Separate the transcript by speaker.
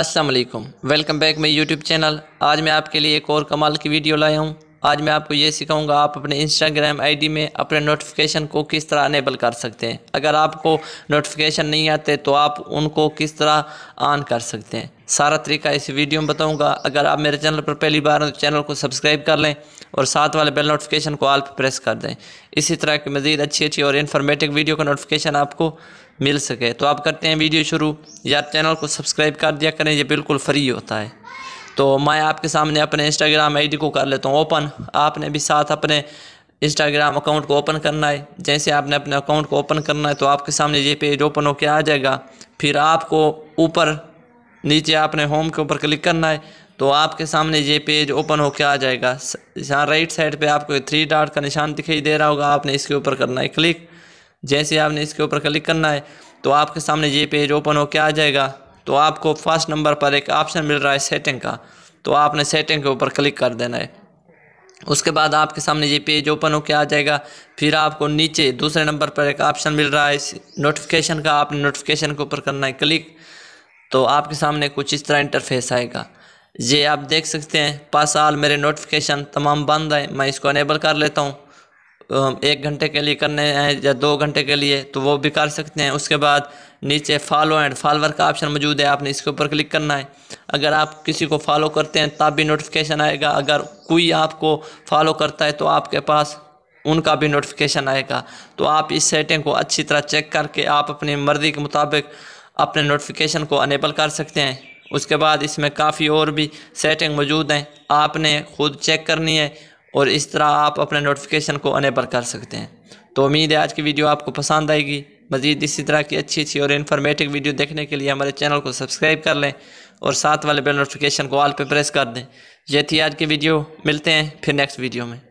Speaker 1: Aslam welcome back my YouTube channel आज मैं आपके लिए एक और कमाल की वीडियो लाया हूँ आज मैं आपको ये सिखाऊंगा आप अपने इंस्टाग्राम आईडी में अपने नोटिफिकेशन को किस तरह अनेबल कर सकते हैं अगर आपको नोटिफिकेशन नहीं आते तो आप उनको किस तरह ऑन कर सकते हैं सारा तरीका इस वीडियो में बताऊंगा अगर आप मेरे चैनल पर पहली बार हैं तो चैनल को सब्सक्राइब कर लें और साथ वाले बेल नोटिफिकेशन को आल पर प्रेस कर दें इसी तरह की मज़ीद अच्छी अच्छी और इन्फॉर्मेटिव वीडियो का नोटिफिकेशन आपको मिल सके तो आप करते हैं वीडियो शुरू या चैनल को सब्सक्राइब कर दिया करें यह बिल्कुल फ्री होता है तो मैं आपके सामने अपने इंस्टाग्राम आईडी को कर लेता हूँ ओपन आपने भी साथ अपने इंस्टाग्राम अकाउंट को ओपन करना है जैसे आपने अपने अकाउंट को ओपन करना है तो आपके सामने ये पेज ओपन होकर आ जाएगा फिर आपको ऊपर नीचे आपने होम के ऊपर क्लिक करना है तो आपके सामने ये पेज ओपन होकर आ जाएगा यहाँ राइट साइड पे आपको थ्री डॉट का निशान दिखाई दे रहा होगा आपने इसके ऊपर करना है क्लिक जैसे आपने इसके ऊपर क्लिक करना है तो आपके सामने ये पेज ओपन होकर आ जाएगा तो आपको फर्स्ट नंबर पर एक ऑप्शन मिल रहा है सेटिंग का तो आपने सेटिंग के ऊपर क्लिक कर देना है उसके बाद आपके सामने ये पेज ओपन होकर आ जाएगा फिर आपको नीचे दूसरे नंबर पर एक ऑप्शन मिल रहा है नोटिफिकेशन का आपने नोटिफिकेशन के ऊपर करना है क्लिक तो आपके सामने कुछ इस तरह इंटरफेस आएगा ये आप देख सकते हैं पास साल मेरे नोटिफिकेशन तमाम बंद हैं मैं इसको अनेबल कर लेता हूँ एक घंटे के लिए करने हैं या दो घंटे के लिए तो वो भी कर सकते हैं उसके बाद नीचे फॉलो एंड फॉलोअर का ऑप्शन मौजूद है आपने इसके ऊपर क्लिक करना है अगर आप किसी को फॉलो करते हैं तब भी नोटिफिकेशन आएगा अगर कोई आपको फॉलो करता है तो आपके पास उनका भी नोटिफिकेशन आएगा तो आप इस सेटिंग को अच्छी तरह चेक करके आप अपनी मर्ज़ी के मुताबिक अपने नोटिफिकेशन को अनेबल कर सकते हैं उसके बाद इसमें काफ़ी और भी सेटिंग मौजूद हैं आपने खुद चेक करनी है और इस तरह आप अपने नोटिफिकेशन को अनेबल कर सकते हैं तो उम्मीद है आज की वीडियो आपको पसंद आएगी मज़ीद इसी तरह की अच्छी अच्छी और इन्फॉर्मेटिव वीडियो देखने के लिए हमारे चैनल को सब्सक्राइब कर लें और साथ वाले बेल नोटिफिकेशन को ऑल पे प्रेस कर दें ये थी आज की वीडियो मिलते हैं फिर नेक्स्ट वीडियो में